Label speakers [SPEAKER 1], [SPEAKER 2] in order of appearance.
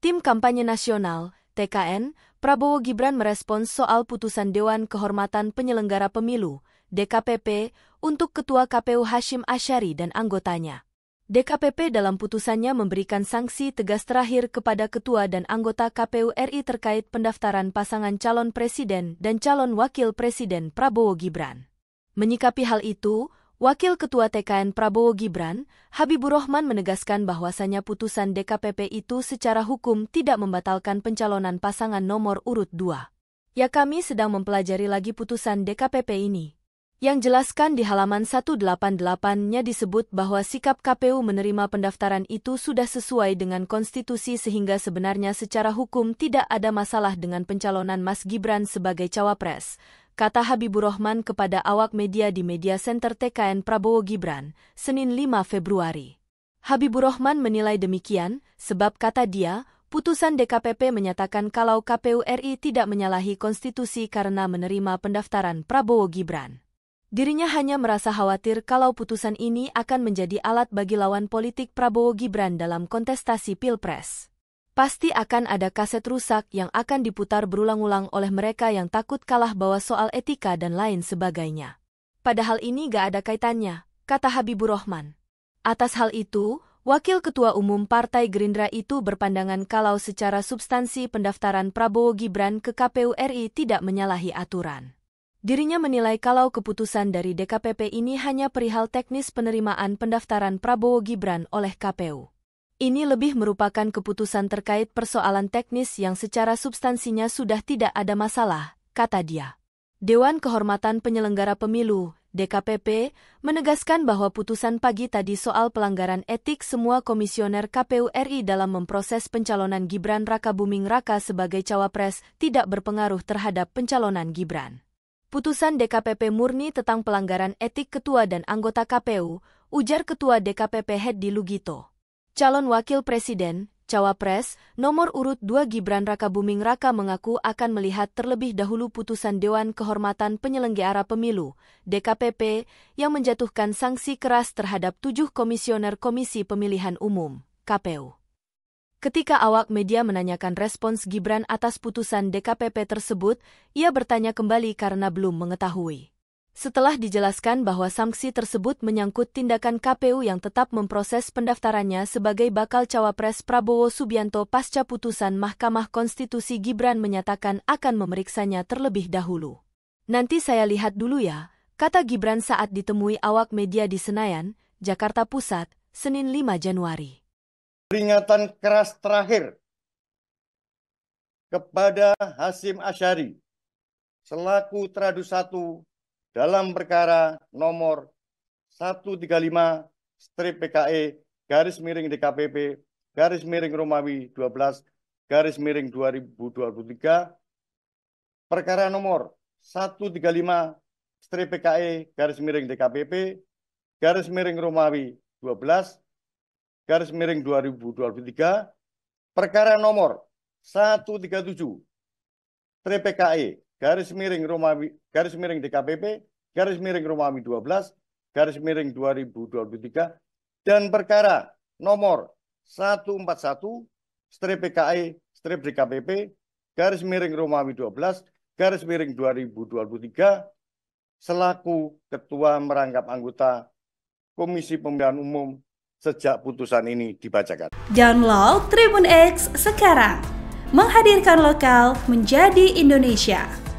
[SPEAKER 1] Tim Kampanye Nasional, TKN, Prabowo Gibran merespons soal putusan Dewan Kehormatan Penyelenggara Pemilu, DKPP, untuk Ketua KPU Hashim Ashari dan anggotanya. DKPP dalam putusannya memberikan sanksi tegas terakhir kepada ketua dan anggota KPU RI terkait pendaftaran pasangan calon presiden dan calon wakil presiden Prabowo Gibran. Menyikapi hal itu, Wakil Ketua TKN Prabowo Gibran, Habibur Rahman menegaskan bahwasannya putusan DKPP itu secara hukum tidak membatalkan pencalonan pasangan nomor urut 2. Ya kami sedang mempelajari lagi putusan DKPP ini. Yang jelaskan di halaman 188-nya disebut bahwa sikap KPU menerima pendaftaran itu sudah sesuai dengan konstitusi sehingga sebenarnya secara hukum tidak ada masalah dengan pencalonan Mas Gibran sebagai cawapres, kata Habibur Rahman kepada awak media di media center TKN Prabowo Gibran, Senin 5 Februari. Habibur Rahman menilai demikian, sebab kata dia, Putusan DKPP menyatakan kalau KPU RI tidak menyalahi konstitusi karena menerima pendaftaran Prabowo Gibran. Dirinya hanya merasa khawatir kalau putusan ini akan menjadi alat bagi lawan politik Prabowo Gibran dalam kontestasi Pilpres. Pasti akan ada kaset rusak yang akan diputar berulang-ulang oleh mereka yang takut kalah bawa soal etika dan lain sebagainya. Padahal ini gak ada kaitannya, kata Habibur Rahman. Atas hal itu, Wakil Ketua Umum Partai Gerindra itu berpandangan kalau secara substansi pendaftaran Prabowo Gibran ke KPU RI tidak menyalahi aturan. Dirinya menilai kalau keputusan dari DKPP ini hanya perihal teknis penerimaan pendaftaran Prabowo Gibran oleh KPU. Ini lebih merupakan keputusan terkait persoalan teknis yang secara substansinya sudah tidak ada masalah, kata dia. Dewan Kehormatan Penyelenggara Pemilu, DKPP, menegaskan bahwa putusan pagi tadi soal pelanggaran etik semua komisioner KPU RI dalam memproses pencalonan Gibran Raka Buming Raka sebagai cawapres tidak berpengaruh terhadap pencalonan Gibran. Putusan DKPP murni tentang pelanggaran etik ketua dan anggota KPU, ujar Ketua DKPP Hedi Lugito. Calon Wakil Presiden, Cawapres, nomor urut 2 Gibran Raka Buming Raka mengaku akan melihat terlebih dahulu putusan Dewan Kehormatan Penyelenggara Pemilu, DKPP, yang menjatuhkan sanksi keras terhadap tujuh komisioner Komisi Pemilihan Umum, KPU. Ketika awak media menanyakan respons Gibran atas putusan DKPP tersebut, ia bertanya kembali karena belum mengetahui. Setelah dijelaskan bahwa sanksi tersebut menyangkut tindakan KPU yang tetap memproses pendaftarannya sebagai bakal cawapres Prabowo Subianto pasca putusan Mahkamah Konstitusi Gibran menyatakan akan memeriksanya terlebih dahulu. Nanti saya lihat dulu ya, kata Gibran saat ditemui awak media di Senayan, Jakarta Pusat, Senin 5 Januari.
[SPEAKER 2] Peringatan keras terakhir kepada Hasim Asyari selaku Tradu Satu dalam perkara nomor 135 strip PKE garis miring DKPP garis miring Romawi 12 garis miring 2023 perkara nomor 135 strip PKE garis miring DKPP garis miring Romawi 12 garis miring 2023 perkara nomor 137 strip PKE garis miring Romawi garis miring DKPP garis miring Romawi 12 garis miring 2023 dan perkara nomor 141 strip PKI strip DKPP garis miring Romawi 12 garis miring 2023 selaku ketua merangkap anggota Komisi Pemilihan Umum sejak putusan ini dibacakan.
[SPEAKER 1] Download Tribun X sekarang menghadirkan lokal menjadi Indonesia.